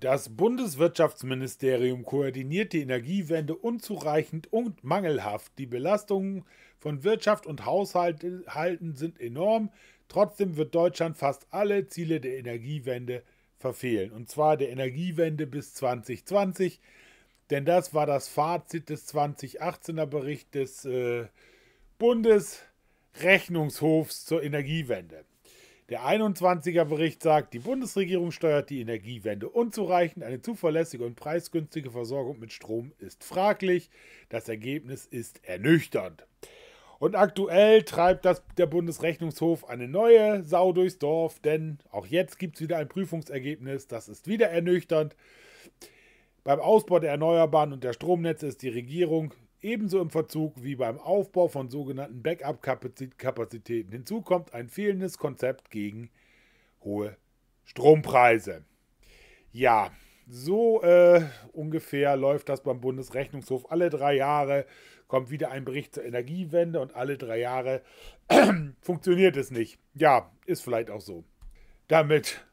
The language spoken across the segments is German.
Das Bundeswirtschaftsministerium koordiniert die Energiewende unzureichend und mangelhaft. Die Belastungen von Wirtschaft und Haushalten sind enorm. Trotzdem wird Deutschland fast alle Ziele der Energiewende verfehlen. Und zwar der Energiewende bis 2020. Denn das war das Fazit des 2018er Berichts des äh, Bundesrechnungshofs zur Energiewende. Der 21er Bericht sagt, die Bundesregierung steuert die Energiewende unzureichend, eine zuverlässige und preisgünstige Versorgung mit Strom ist fraglich, das Ergebnis ist ernüchternd. Und aktuell treibt das, der Bundesrechnungshof eine neue Sau durchs Dorf, denn auch jetzt gibt es wieder ein Prüfungsergebnis, das ist wieder ernüchternd. Beim Ausbau der Erneuerbaren und der Stromnetze ist die Regierung Ebenso im Verzug wie beim Aufbau von sogenannten Backup-Kapazitäten. Hinzu kommt ein fehlendes Konzept gegen hohe Strompreise. Ja, so äh, ungefähr läuft das beim Bundesrechnungshof. Alle drei Jahre kommt wieder ein Bericht zur Energiewende und alle drei Jahre funktioniert es nicht. Ja, ist vielleicht auch so. Damit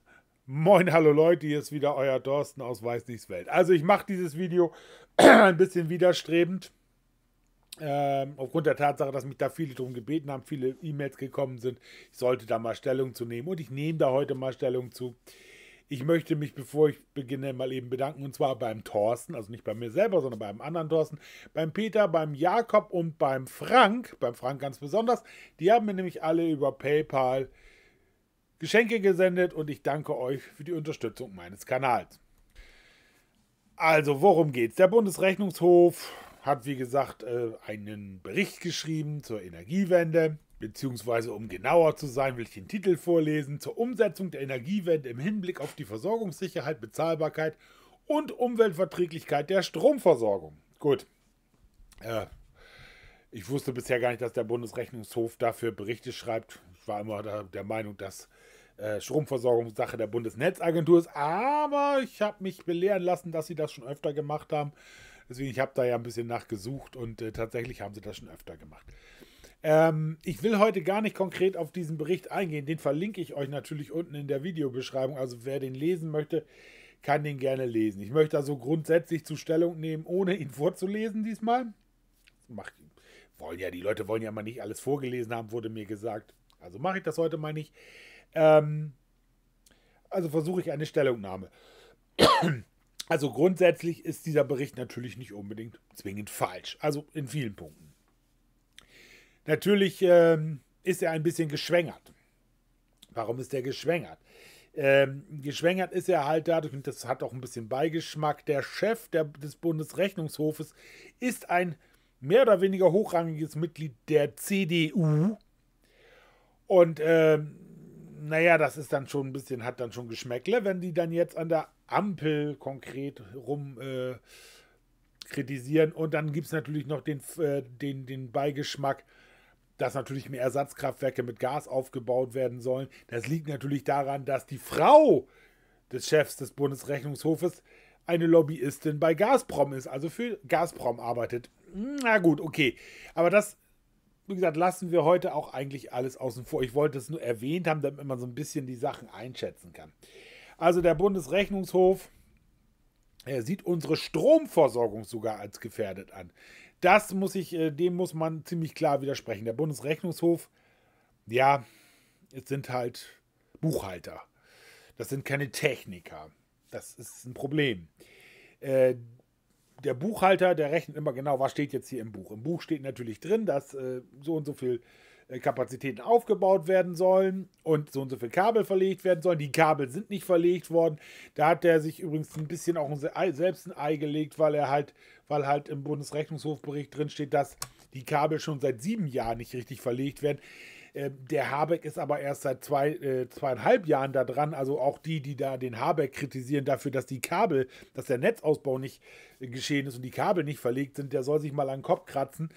Moin, hallo Leute, hier ist wieder euer Thorsten aus Weiß Welt. Also ich mache dieses Video ein bisschen widerstrebend. Ähm, aufgrund der Tatsache, dass mich da viele darum gebeten haben, viele E-Mails gekommen sind, ich sollte da mal Stellung zu nehmen. Und ich nehme da heute mal Stellung zu. Ich möchte mich, bevor ich beginne, mal eben bedanken. Und zwar beim Thorsten, also nicht bei mir selber, sondern beim anderen Thorsten, beim Peter, beim Jakob und beim Frank, beim Frank ganz besonders. Die haben mir nämlich alle über PayPal Geschenke gesendet und ich danke euch für die Unterstützung meines Kanals. Also, worum geht's? Der Bundesrechnungshof hat wie gesagt äh, einen Bericht geschrieben zur Energiewende, beziehungsweise um genauer zu sein, will ich den Titel vorlesen, zur Umsetzung der Energiewende im Hinblick auf die Versorgungssicherheit, Bezahlbarkeit und Umweltverträglichkeit der Stromversorgung. Gut. Äh, ich wusste bisher gar nicht, dass der Bundesrechnungshof dafür Berichte schreibt. Ich war immer der Meinung, dass äh, Stromversorgung Sache der Bundesnetzagentur ist. Aber ich habe mich belehren lassen, dass sie das schon öfter gemacht haben. Deswegen, ich habe da ja ein bisschen nachgesucht und äh, tatsächlich haben sie das schon öfter gemacht. Ähm, ich will heute gar nicht konkret auf diesen Bericht eingehen. Den verlinke ich euch natürlich unten in der Videobeschreibung. Also wer den lesen möchte, kann den gerne lesen. Ich möchte da so grundsätzlich zu Stellung nehmen, ohne ihn vorzulesen diesmal. Macht, wollen ja, die Leute wollen ja mal nicht alles vorgelesen haben, wurde mir gesagt. Also mache ich das heute mal nicht. Ähm, also versuche ich eine Stellungnahme. Also grundsätzlich ist dieser Bericht natürlich nicht unbedingt zwingend falsch, also in vielen Punkten. Natürlich ähm, ist er ein bisschen geschwängert. Warum ist er geschwängert? Ähm, geschwängert ist er halt dadurch, und das hat auch ein bisschen Beigeschmack, der Chef der, des Bundesrechnungshofes ist ein mehr oder weniger hochrangiges Mitglied der CDU. Und ähm, naja, das ist dann schon ein bisschen, hat dann schon Geschmäckle, wenn die dann jetzt an der Ampel konkret rum äh, kritisieren. Und dann gibt es natürlich noch den, äh, den, den Beigeschmack, dass natürlich mehr Ersatzkraftwerke mit Gas aufgebaut werden sollen. Das liegt natürlich daran, dass die Frau des Chefs des Bundesrechnungshofes eine Lobbyistin bei Gazprom ist, also für Gazprom arbeitet. Na gut, okay. Aber das wie gesagt, lassen wir heute auch eigentlich alles außen vor. Ich wollte es nur erwähnt haben, damit man so ein bisschen die Sachen einschätzen kann. Also der Bundesrechnungshof er sieht unsere Stromversorgung sogar als gefährdet an. Das muss ich, äh, dem muss man ziemlich klar widersprechen. Der Bundesrechnungshof, ja, es sind halt Buchhalter. Das sind keine Techniker. Das ist ein Problem. Äh, der Buchhalter, der rechnet immer genau, was steht jetzt hier im Buch. Im Buch steht natürlich drin, dass äh, so und so viel äh, Kapazitäten aufgebaut werden sollen und so und so viel Kabel verlegt werden sollen. Die Kabel sind nicht verlegt worden. Da hat er sich übrigens ein bisschen auch selbst ein Ei gelegt, weil er halt, weil halt im Bundesrechnungshofbericht drin steht, dass die Kabel schon seit sieben Jahren nicht richtig verlegt werden. Ähm, der Habeck ist aber erst seit zwei, äh, zweieinhalb Jahren da dran. Also auch die, die da den Habeck kritisieren dafür, dass die Kabel, dass der Netzausbau nicht geschehen ist und die Kabel nicht verlegt sind, der soll sich mal an den Kopf kratzen.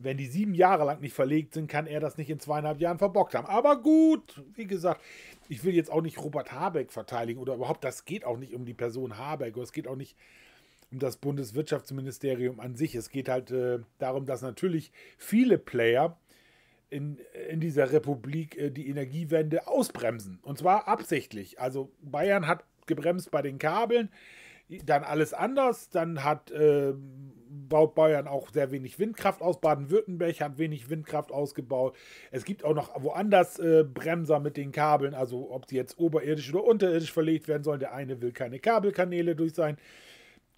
Wenn die sieben Jahre lang nicht verlegt sind, kann er das nicht in zweieinhalb Jahren verbockt haben. Aber gut, wie gesagt, ich will jetzt auch nicht Robert Habeck verteidigen oder überhaupt, das geht auch nicht um die Person Habeck oder es geht auch nicht um das Bundeswirtschaftsministerium an sich. Es geht halt äh, darum, dass natürlich viele Player in, in dieser Republik äh, die Energiewende ausbremsen. Und zwar absichtlich. Also Bayern hat gebremst bei den Kabeln, dann alles anders, dann hat äh, baut Bayern auch sehr wenig Windkraft aus. Baden-Württemberg hat wenig Windkraft ausgebaut. Es gibt auch noch woanders äh, Bremser mit den Kabeln, also ob sie jetzt oberirdisch oder unterirdisch verlegt werden sollen. Der eine will keine Kabelkanäle durch sein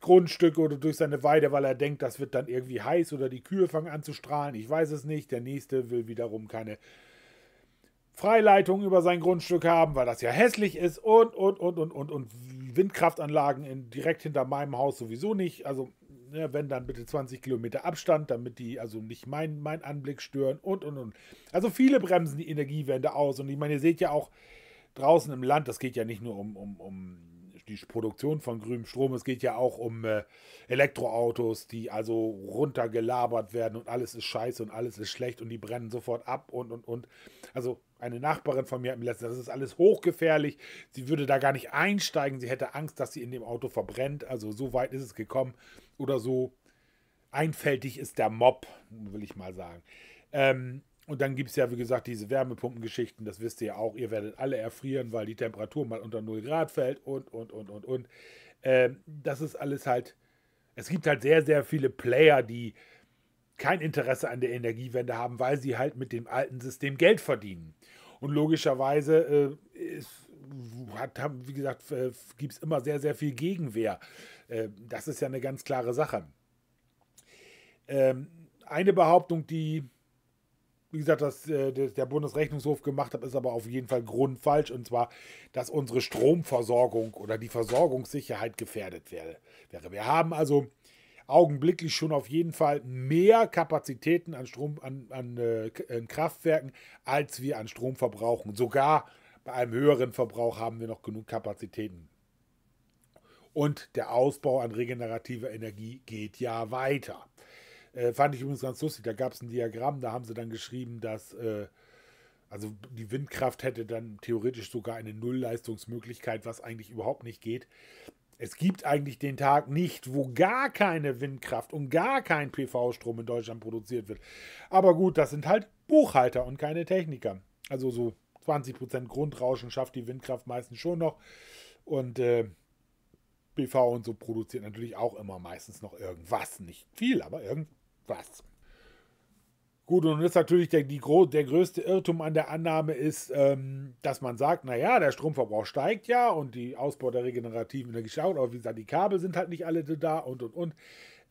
Grundstück oder durch seine Weide, weil er denkt, das wird dann irgendwie heiß oder die Kühe fangen an zu strahlen. Ich weiß es nicht. Der nächste will wiederum keine Freileitung über sein Grundstück haben, weil das ja hässlich ist und, und, und, und, und, und Windkraftanlagen in, direkt hinter meinem Haus sowieso nicht. Also, ja, ne, wenn dann bitte 20 Kilometer Abstand, damit die also nicht meinen mein Anblick stören und, und, und. Also, viele bremsen die Energiewende aus. Und ich meine, ihr seht ja auch draußen im Land, das geht ja nicht nur um, um, um die Produktion von grünem Strom. Es geht ja auch um äh, Elektroautos, die also runtergelabert werden und alles ist scheiße und alles ist schlecht und die brennen sofort ab und und und. Also eine Nachbarin von mir hat mir letztens, das ist alles hochgefährlich. Sie würde da gar nicht einsteigen. Sie hätte Angst, dass sie in dem Auto verbrennt. Also so weit ist es gekommen oder so einfältig ist der Mob, will ich mal sagen. Ähm, und dann gibt es ja, wie gesagt, diese Wärmepumpengeschichten, das wisst ihr ja auch, ihr werdet alle erfrieren, weil die Temperatur mal unter 0 Grad fällt und, und, und, und, und. Ähm, das ist alles halt, es gibt halt sehr, sehr viele Player, die kein Interesse an der Energiewende haben, weil sie halt mit dem alten System Geld verdienen. Und logischerweise äh, ist, hat, wie gesagt, äh, gibt es immer sehr, sehr viel Gegenwehr. Äh, das ist ja eine ganz klare Sache. Ähm, eine Behauptung, die wie gesagt, was äh, der Bundesrechnungshof gemacht hat, ist aber auf jeden Fall grundfalsch. Und zwar, dass unsere Stromversorgung oder die Versorgungssicherheit gefährdet wäre. Wir haben also augenblicklich schon auf jeden Fall mehr Kapazitäten an Strom, an, an äh, Kraftwerken, als wir an Strom verbrauchen. Sogar bei einem höheren Verbrauch haben wir noch genug Kapazitäten. Und der Ausbau an regenerativer Energie geht ja weiter. Äh, fand ich übrigens ganz lustig. Da gab es ein Diagramm, da haben sie dann geschrieben, dass äh, also die Windkraft hätte dann theoretisch sogar eine Nullleistungsmöglichkeit, was eigentlich überhaupt nicht geht. Es gibt eigentlich den Tag nicht, wo gar keine Windkraft und gar kein PV-Strom in Deutschland produziert wird. Aber gut, das sind halt Buchhalter und keine Techniker. Also so 20% Grundrauschen schafft die Windkraft meistens schon noch. Und äh, PV und so produziert natürlich auch immer meistens noch irgendwas. Nicht viel, aber irgendwas was. Gut, und das ist natürlich der, die, der größte Irrtum an der Annahme ist, ähm, dass man sagt, naja, der Stromverbrauch steigt ja und die Ausbau der regenerativen Energie schaut, aber wie gesagt, die Kabel sind halt nicht alle da und und und.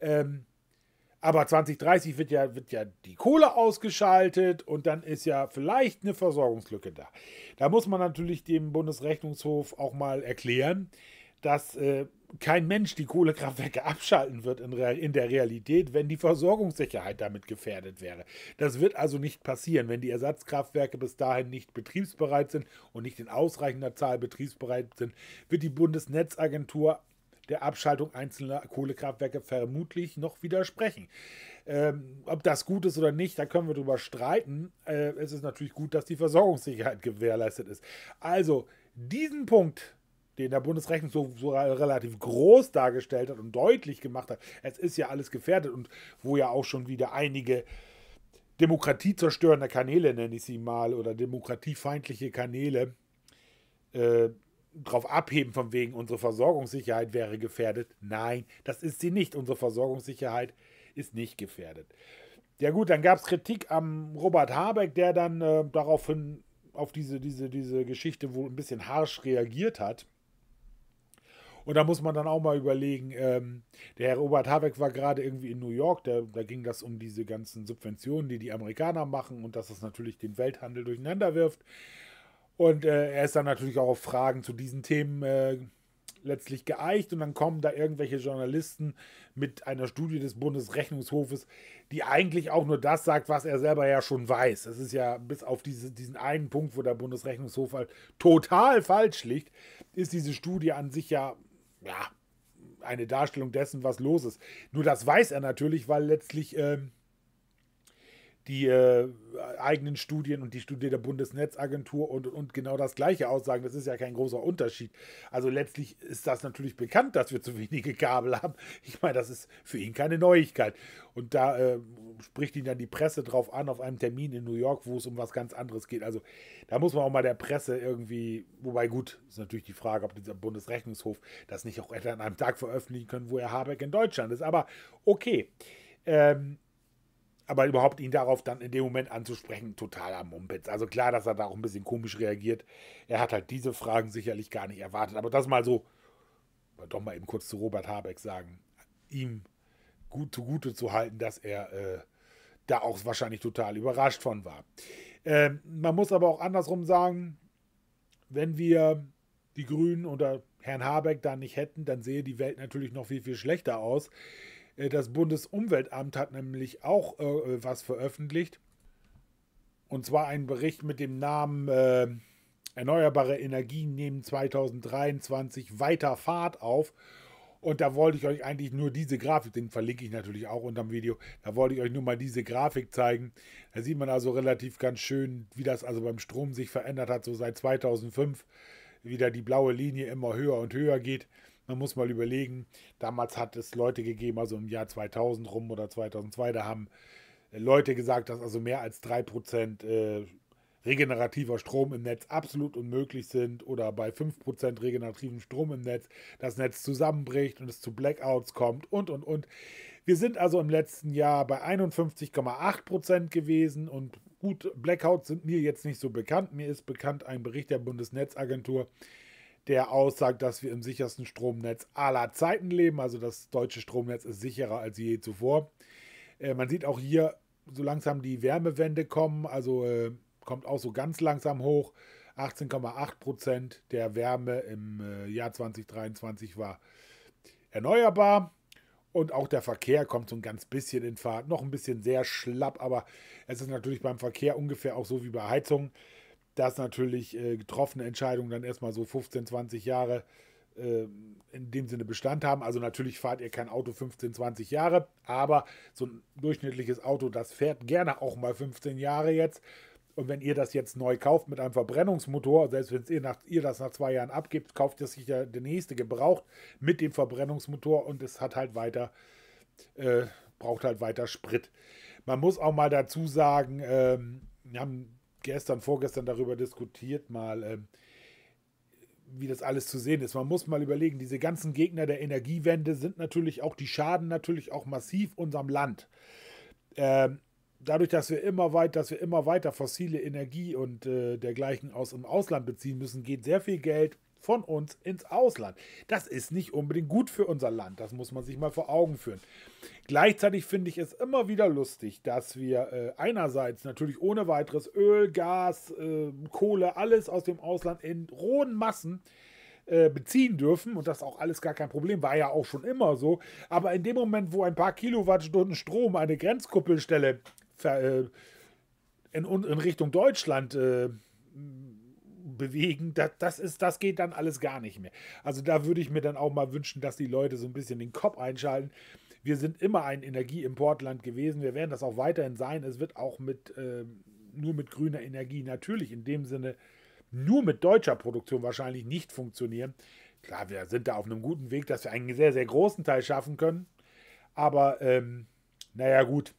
Ähm, aber 2030 wird ja, wird ja die Kohle ausgeschaltet und dann ist ja vielleicht eine Versorgungslücke da. Da muss man natürlich dem Bundesrechnungshof auch mal erklären, dass äh, kein Mensch die Kohlekraftwerke abschalten wird in, in, der Realität, wenn die Versorgungssicherheit damit gefährdet wäre. Das wird also nicht passieren, wenn die Ersatzkraftwerke bis dahin nicht betriebsbereit sind und nicht in ausreichender Zahl betriebsbereit sind, wird die Bundesnetzagentur der Abschaltung einzelner Kohlekraftwerke vermutlich noch widersprechen. Ähm, ob das gut ist oder nicht, da können wir drüber streiten. Äh, es ist natürlich gut, dass die Versorgungssicherheit gewährleistet ist. Also, diesen Punkt den der Bundesrechnungshof so, relativ groß dargestellt hat und deutlich gemacht hat, es ist ja alles gefährdet und wo ja auch schon wieder einige demokratiezerstörende Kanäle, nenne ich sie mal, oder demokratiefeindliche Kanäle äh, drauf abheben, von wegen, unsere Versorgungssicherheit wäre gefährdet. Nein, das ist sie nicht. Unsere Versorgungssicherheit ist nicht gefährdet. Ja gut, dann gab es Kritik am Robert Habeck, der dann äh, daraufhin auf diese, diese, diese Geschichte wohl ein bisschen harsch reagiert hat. Und da muss man dann auch mal überlegen, ähm, der Herr Robert Habeck war gerade irgendwie in New York, da, da, ging das um diese ganzen Subventionen, die die Amerikaner machen und dass das natürlich den Welthandel durcheinander wirft. Und äh, er ist dann natürlich auch auf Fragen zu diesen Themen äh, letztlich geeicht und dann kommen da irgendwelche Journalisten mit einer Studie des Bundesrechnungshofes, die eigentlich auch nur das sagt, was er selber ja schon weiß. Es ist ja bis auf diese, diesen einen Punkt, wo der Bundesrechnungshof halt total falsch liegt, ist diese Studie an sich ja ja, eine Darstellung dessen, was los ist. Nur das weiß er natürlich, weil letztlich ähm, die äh, eigenen Studien und die Studie der Bundesnetzagentur und, und genau das gleiche aussagen. Das ist ja kein großer Unterschied. Also letztlich ist das natürlich bekannt, dass wir zu wenige Kabel haben. Ich meine, das ist für ihn keine Neuigkeit. Und da äh, spricht ihn dann die Presse drauf an, auf einem Termin in New York, wo es um was ganz anderes geht. Also da muss man auch mal der Presse irgendwie, wobei gut, ist natürlich die Frage, ob dieser Bundesrechnungshof das nicht auch etwa an einem Tag veröffentlichen können, wo er Habeck in Deutschland ist. Aber okay. Ähm, aber überhaupt ihn darauf dann in dem Moment anzusprechen, totaler Mumpitz. Also klar, dass er da auch ein bisschen komisch reagiert. Er hat halt diese Fragen sicherlich gar nicht erwartet. Aber das mal so, mal doch mal eben kurz zu Robert Habeck sagen, ihm gut zugute zu halten, dass er äh, da auch wahrscheinlich total überrascht von war. Ähm, man muss aber auch andersrum sagen, wenn wir die Grünen oder Herrn Habeck da nicht hätten, dann sehe die Welt natürlich noch viel, viel schlechter aus. Äh, das Bundesumweltamt hat nämlich auch äh, was veröffentlicht. Und zwar einen Bericht mit dem Namen äh, Erneuerbare Energien nehmen 2023 weiter Fahrt auf. Und da wollte ich euch eigentlich nur diese Grafik, den verlinke ich natürlich auch unterm Video, da wollte ich euch nur mal diese Grafik zeigen. Da sieht man also relativ ganz schön, wie das also beim Strom sich verändert hat, so seit 2005 wieder die blaue Linie immer höher und höher geht. Man muss mal überlegen, damals hat es Leute gegeben, also im Jahr 2000 rum oder 2002, da haben äh, Leute gesagt, dass also mehr als 3% äh, regenerativer Strom im Netz absolut unmöglich sind oder bei 5% regenerativem Strom im Netz das Netz zusammenbricht und es zu Blackouts kommt und und und. Wir sind also im letzten Jahr bei 51,8% gewesen und gut, Blackouts sind mir jetzt nicht so bekannt. Mir ist bekannt ein Bericht der Bundesnetzagentur, der aussagt, dass wir im sichersten Stromnetz aller Zeiten leben. Also das deutsche Stromnetz ist sicherer als je zuvor. Äh, man sieht auch hier so langsam die Wärmewende kommen, also äh, kommt auch so ganz langsam hoch. 18,8 Prozent der Wärme im äh, Jahr 2023 war erneuerbar. Und auch der Verkehr kommt so ein ganz bisschen in Fahrt. Noch ein bisschen sehr schlapp, aber es ist natürlich beim Verkehr ungefähr auch so wie bei Heizungen dass natürlich äh, getroffene Entscheidungen dann erstmal so 15, 20 Jahre äh, in dem Sinne Bestand haben. Also natürlich fahrt ihr kein Auto 15, 20 Jahre, aber so ein durchschnittliches Auto, das fährt gerne auch mal 15 Jahre jetzt. Und wenn ihr das jetzt neu kauft mit einem Verbrennungsmotor, selbst wenn ihr, nach, ihr das nach zwei Jahren abgibt, kauft ihr sich ja der nächste gebraucht mit dem Verbrennungsmotor und es hat halt weiter, äh, braucht halt weiter Sprit. Man muss auch mal dazu sagen, ähm, wir haben gestern, vorgestern darüber diskutiert, mal, äh, wie das alles zu sehen ist. Man muss mal überlegen, diese ganzen Gegner der Energiewende sind natürlich auch, die schaden natürlich auch massiv unserem Land. Ähm, dadurch, dass wir immer weit, dass wir immer weiter fossile Energie und äh, dergleichen aus dem Ausland beziehen müssen, geht sehr viel Geld von uns ins Ausland. Das ist nicht unbedingt gut für unser Land, das muss man sich mal vor Augen führen. Gleichzeitig finde ich es immer wieder lustig, dass wir äh, einerseits natürlich ohne weiteres Öl, Gas, äh, Kohle, alles aus dem Ausland in rohen Massen äh, beziehen dürfen und das auch alles gar kein Problem, war ja auch schon immer so. Aber in dem Moment, wo ein paar Kilowattstunden Strom eine Grenzkuppelstelle äh, in, Richtung Deutschland äh, bewegen, das, das, ist, das geht dann alles gar nicht mehr. Also da würde ich mir dann auch mal wünschen, dass die Leute so ein bisschen den Kopf einschalten. Wir sind immer ein Energieimportland gewesen, wir werden das auch weiterhin sein. Es wird auch mit, äh, nur mit grüner Energie natürlich in dem Sinne nur mit deutscher Produktion wahrscheinlich nicht funktionieren. Klar, wir sind da auf einem guten Weg, dass wir einen sehr, sehr großen Teil schaffen können. Aber ähm, naja, gut,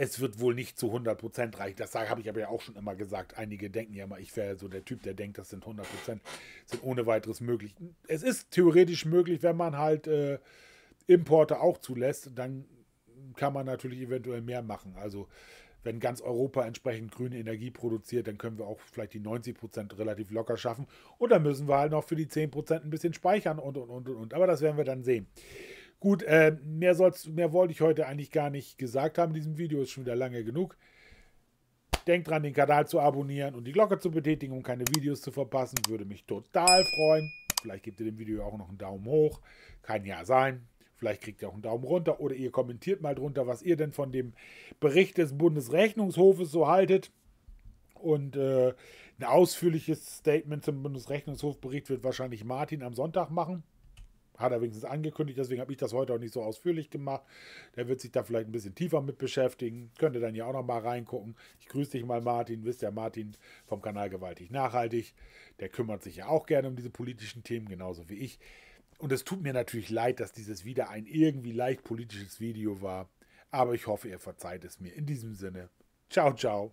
es wird wohl nicht zu 100% reichen. Das habe ich aber ja auch schon immer gesagt. Einige denken ja mal, ich wäre so der Typ, der denkt, das sind 100%, sind ohne weiteres möglich. Es ist theoretisch möglich, wenn man halt äh, Importe auch zulässt, dann kann man natürlich eventuell mehr machen. Also wenn ganz Europa entsprechend grüne Energie produziert, dann können wir auch vielleicht die 90% relativ locker schaffen. Und dann müssen wir halt noch für die 10% ein bisschen speichern und, und, und, und. Aber das werden wir dann sehen. Gut, äh, mehr, soll's, mehr wollte ich heute eigentlich gar nicht gesagt haben in diesem Video, ist schon wieder lange genug. Denkt dran, den Kanal zu abonnieren und die Glocke zu betätigen, um keine Videos zu verpassen. Würde mich total freuen. Vielleicht gebt ihr dem Video auch noch einen Daumen hoch. Kann ja sein. Vielleicht kriegt ihr auch einen Daumen runter oder ihr kommentiert mal drunter, was ihr denn von dem Bericht des Bundesrechnungshofes so haltet. Und äh, ein ausführliches Statement zum Bundesrechnungshofbericht wird wahrscheinlich Martin am Sonntag machen hat er wenigstens angekündigt, deswegen habe ich das heute auch nicht so ausführlich gemacht. Der wird sich da vielleicht ein bisschen tiefer mit beschäftigen. Könnt ihr dann ja auch noch mal reingucken. Ich grüße dich mal, Martin. Wisst ihr, Martin vom Kanal Gewaltig Nachhaltig. Der kümmert sich ja auch gerne um diese politischen Themen, genauso wie ich. Und es tut mir natürlich leid, dass dieses wieder ein irgendwie leicht politisches Video war. Aber ich hoffe, ihr verzeiht es mir. In diesem Sinne, ciao, ciao.